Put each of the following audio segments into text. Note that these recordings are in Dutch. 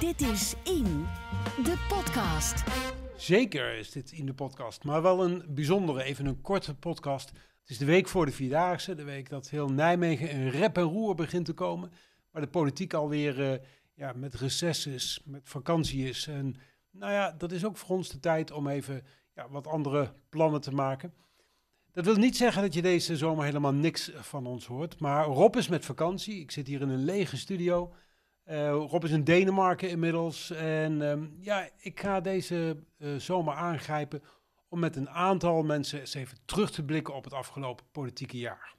Dit is In, de podcast. Zeker is dit In de podcast, maar wel een bijzondere, even een korte podcast. Het is de week voor de Vierdaagse, de week dat heel Nijmegen een rep en roer begint te komen. Maar de politiek alweer uh, ja, met reces is, met vakantie is. En nou ja, dat is ook voor ons de tijd om even ja, wat andere plannen te maken. Dat wil niet zeggen dat je deze zomer helemaal niks van ons hoort. Maar Rob is met vakantie. Ik zit hier in een lege studio. Eh, Rob is in Denemarken inmiddels. En ehm, ja, ik ga deze eh, zomer aangrijpen om met een aantal mensen eens even terug te blikken op het afgelopen politieke jaar.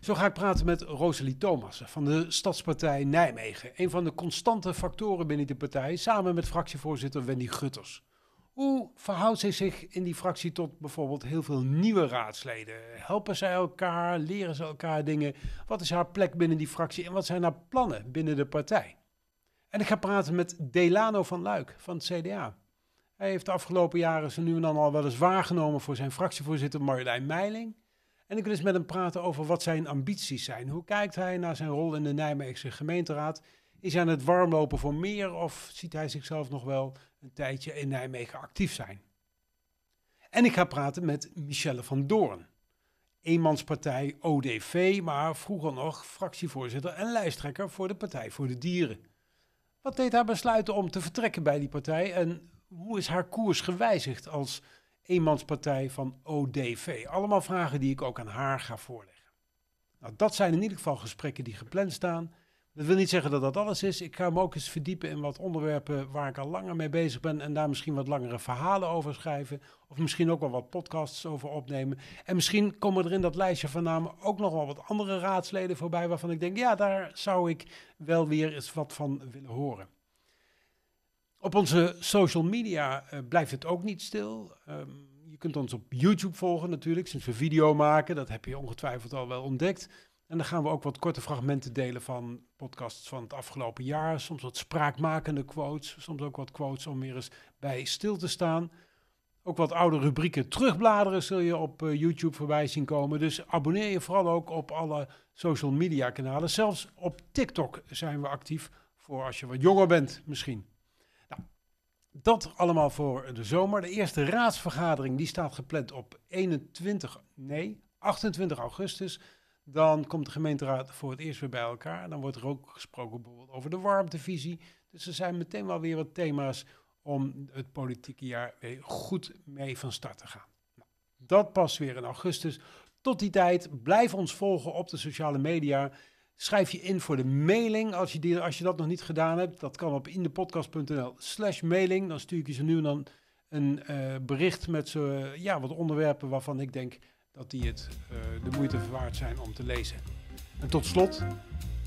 Zo ga ik praten met Rosalie Thomassen van de Stadspartij Nijmegen. Een van de constante factoren binnen de partij, samen met fractievoorzitter Wendy Gutters. Hoe verhoudt zij zich in die fractie tot bijvoorbeeld heel veel nieuwe raadsleden? Helpen zij elkaar? Leren ze elkaar dingen? Wat is haar plek binnen die fractie en wat zijn haar plannen binnen de partij? En ik ga praten met Delano van Luik van het CDA. Hij heeft de afgelopen jaren ze nu en dan al wel eens waargenomen voor zijn fractievoorzitter Marjolein Meiling. En ik wil eens met hem praten over wat zijn ambities zijn. Hoe kijkt hij naar zijn rol in de Nijmeegse gemeenteraad is hij aan het warmlopen voor meer of ziet hij zichzelf nog wel een tijdje in Nijmegen actief zijn? En ik ga praten met Michelle van Doorn. Eenmanspartij ODV, maar vroeger nog fractievoorzitter en lijsttrekker voor de Partij voor de Dieren. Wat deed haar besluiten om te vertrekken bij die partij en hoe is haar koers gewijzigd als eenmanspartij van ODV? Allemaal vragen die ik ook aan haar ga voorleggen. Nou, dat zijn in ieder geval gesprekken die gepland staan. Dat wil niet zeggen dat dat alles is. Ik ga me ook eens verdiepen in wat onderwerpen waar ik al langer mee bezig ben. En daar misschien wat langere verhalen over schrijven. Of misschien ook wel wat podcasts over opnemen. En misschien komen er in dat lijstje van namen ook nog wel wat andere raadsleden voorbij. Waarvan ik denk, ja, daar zou ik wel weer eens wat van willen horen. Op onze social media eh, blijft het ook niet stil. Ehm, je kunt ons op YouTube volgen natuurlijk, sinds we video maken. Dat heb je ongetwijfeld al wel ontdekt. En dan gaan we ook wat korte fragmenten delen van podcasts van het afgelopen jaar. Soms wat spraakmakende quotes, soms ook wat quotes om weer eens bij stil te staan. Ook wat oude rubrieken terugbladeren zul je op eh, YouTube voorbij zien komen. Dus abonneer je vooral ook op alle social media kanalen. Zelfs op TikTok zijn we actief voor als je wat jonger bent misschien. Nou, dat allemaal voor de zomer. De eerste raadsvergadering die staat gepland op 21, nee, 28 augustus. Dan komt de gemeenteraad voor het eerst weer bij elkaar. Dan wordt er ook gesproken bijvoorbeeld over de warmtevisie. Dus er zijn meteen wel weer wat thema's om het politieke jaar weer goed mee van start te gaan. Nou, dat pas weer in augustus. Tot die tijd, blijf ons volgen op de sociale media. Schrijf je in voor de mailing als je, als je dat nog niet gedaan hebt. Dat kan op indepodcast.nl slash mailing. Dan stuur ik je zo nu en dan een eh, bericht met zo, ja, wat onderwerpen waarvan ik denk dat die het eh, de moeite waard zijn om te lezen. En tot slot,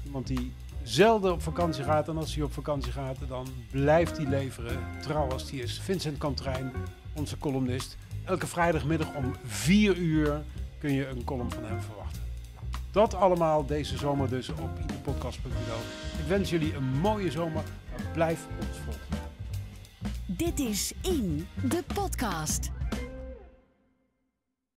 iemand die zelden op vakantie gaat en als hij op vakantie gaat, dan blijft hij leveren. Trouwens, die is Vincent Kantrein, onze columnist. Elke vrijdagmiddag om 4 uur kun je een column van hem verwachten. Dat allemaal deze zomer dus op iederpodcast.nl. Ik wens jullie een mooie zomer. Blijf ons volgen. Dit is In de Podcast.